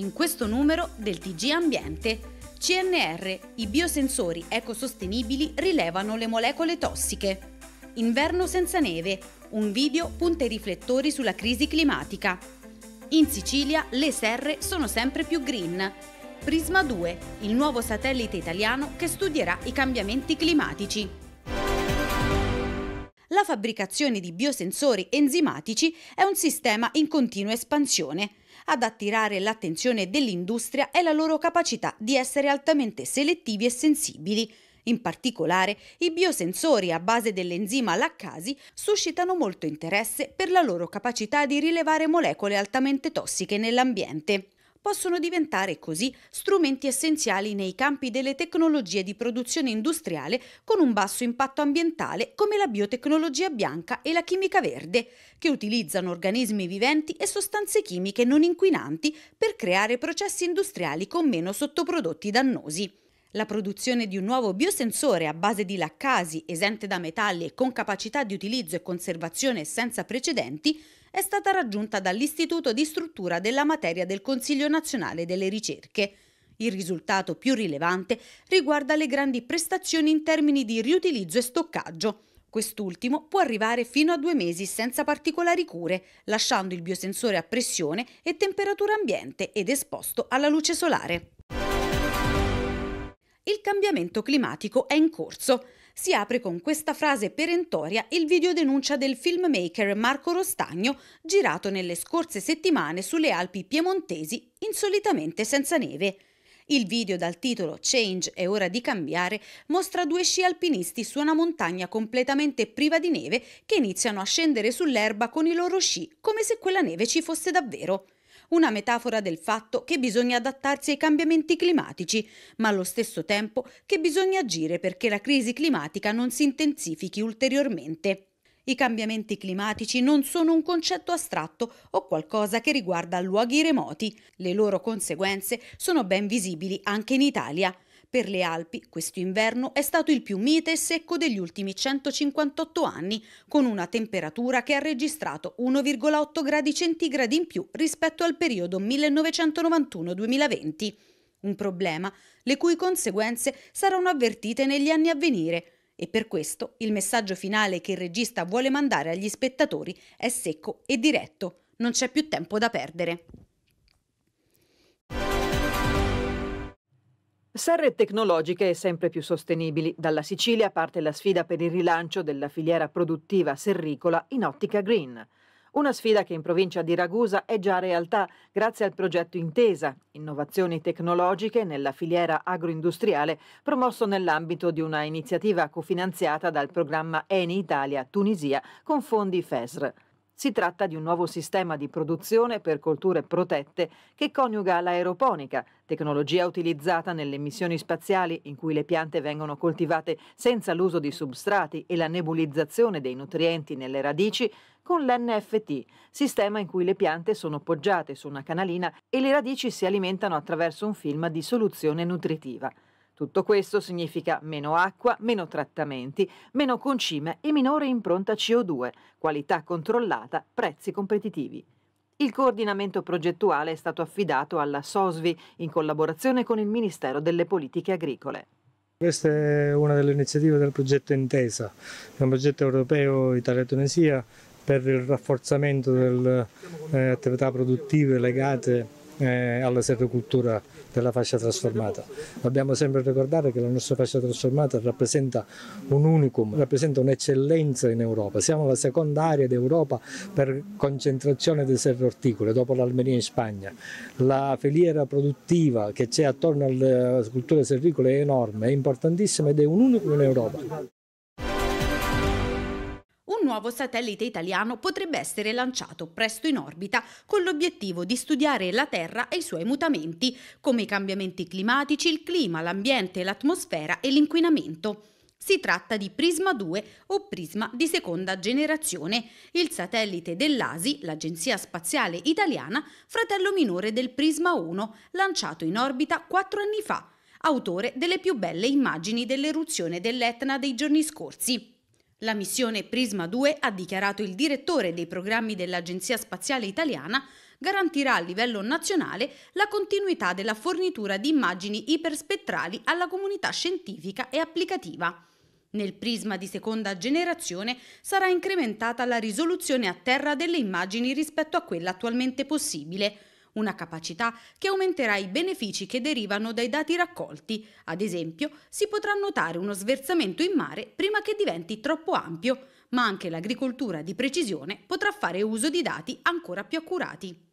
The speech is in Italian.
in questo numero del TG Ambiente. CNR, i biosensori ecosostenibili rilevano le molecole tossiche. Inverno senza neve, un video punta i riflettori sulla crisi climatica. In Sicilia le serre sono sempre più green. Prisma 2, il nuovo satellite italiano che studierà i cambiamenti climatici. La fabbricazione di biosensori enzimatici è un sistema in continua espansione ad attirare l'attenzione dell'industria è la loro capacità di essere altamente selettivi e sensibili. In particolare, i biosensori a base dell'enzima laccasi suscitano molto interesse per la loro capacità di rilevare molecole altamente tossiche nell'ambiente possono diventare così strumenti essenziali nei campi delle tecnologie di produzione industriale con un basso impatto ambientale come la biotecnologia bianca e la chimica verde, che utilizzano organismi viventi e sostanze chimiche non inquinanti per creare processi industriali con meno sottoprodotti dannosi. La produzione di un nuovo biosensore a base di laccasi, esente da metalli e con capacità di utilizzo e conservazione senza precedenti, è stata raggiunta dall'Istituto di Struttura della Materia del Consiglio Nazionale delle Ricerche. Il risultato più rilevante riguarda le grandi prestazioni in termini di riutilizzo e stoccaggio. Quest'ultimo può arrivare fino a due mesi senza particolari cure, lasciando il biosensore a pressione e temperatura ambiente ed esposto alla luce solare. Il cambiamento climatico è in corso. Si apre con questa frase perentoria il video denuncia del filmmaker Marco Rostagno, girato nelle scorse settimane sulle Alpi piemontesi, insolitamente senza neve. Il video dal titolo Change è ora di cambiare mostra due sci alpinisti su una montagna completamente priva di neve che iniziano a scendere sull'erba con i loro sci come se quella neve ci fosse davvero una metafora del fatto che bisogna adattarsi ai cambiamenti climatici, ma allo stesso tempo che bisogna agire perché la crisi climatica non si intensifichi ulteriormente. I cambiamenti climatici non sono un concetto astratto o qualcosa che riguarda luoghi remoti. Le loro conseguenze sono ben visibili anche in Italia. Per le Alpi questo inverno è stato il più mite e secco degli ultimi 158 anni, con una temperatura che ha registrato 1,8 gradi centigradi in più rispetto al periodo 1991-2020. Un problema le cui conseguenze saranno avvertite negli anni a venire. E per questo il messaggio finale che il regista vuole mandare agli spettatori è secco e diretto. Non c'è più tempo da perdere. Serre tecnologiche sempre più sostenibili. Dalla Sicilia parte la sfida per il rilancio della filiera produttiva serricola in ottica green. Una sfida che in provincia di Ragusa è già realtà grazie al progetto Intesa, innovazioni tecnologiche nella filiera agroindustriale, promosso nell'ambito di una iniziativa cofinanziata dal programma Eni Italia Tunisia con fondi FESR. Si tratta di un nuovo sistema di produzione per colture protette che coniuga l'aeroponica, tecnologia utilizzata nelle missioni spaziali in cui le piante vengono coltivate senza l'uso di substrati e la nebulizzazione dei nutrienti nelle radici, con l'NFT, sistema in cui le piante sono poggiate su una canalina e le radici si alimentano attraverso un film di soluzione nutritiva. Tutto questo significa meno acqua, meno trattamenti, meno concime e minore impronta CO2, qualità controllata, prezzi competitivi. Il coordinamento progettuale è stato affidato alla SOSVI in collaborazione con il Ministero delle Politiche Agricole. Questa è una delle iniziative del progetto Intesa, è un progetto europeo Italia-Tunisia per il rafforzamento delle eh, attività produttive legate eh, alla serricoltura della fascia trasformata. Dobbiamo sempre ricordare che la nostra fascia trasformata rappresenta un unicum, rappresenta un'eccellenza in Europa. Siamo la seconda area d'Europa per concentrazione di serre orticole, dopo l'Almeria in Spagna. La filiera produttiva che c'è attorno alle culture serricole è enorme, è importantissima ed è un unicum in Europa un nuovo satellite italiano potrebbe essere lanciato presto in orbita con l'obiettivo di studiare la Terra e i suoi mutamenti, come i cambiamenti climatici, il clima, l'ambiente, l'atmosfera e l'inquinamento. Si tratta di Prisma 2 o Prisma di seconda generazione, il satellite dell'ASI, l'Agenzia Spaziale Italiana, fratello minore del Prisma 1, lanciato in orbita quattro anni fa, autore delle più belle immagini dell'eruzione dell'Etna dei giorni scorsi. La missione Prisma 2, ha dichiarato il direttore dei programmi dell'Agenzia Spaziale Italiana, garantirà a livello nazionale la continuità della fornitura di immagini iperspettrali alla comunità scientifica e applicativa. Nel prisma di seconda generazione sarà incrementata la risoluzione a terra delle immagini rispetto a quella attualmente possibile, una capacità che aumenterà i benefici che derivano dai dati raccolti. Ad esempio, si potrà notare uno sversamento in mare prima che diventi troppo ampio, ma anche l'agricoltura di precisione potrà fare uso di dati ancora più accurati.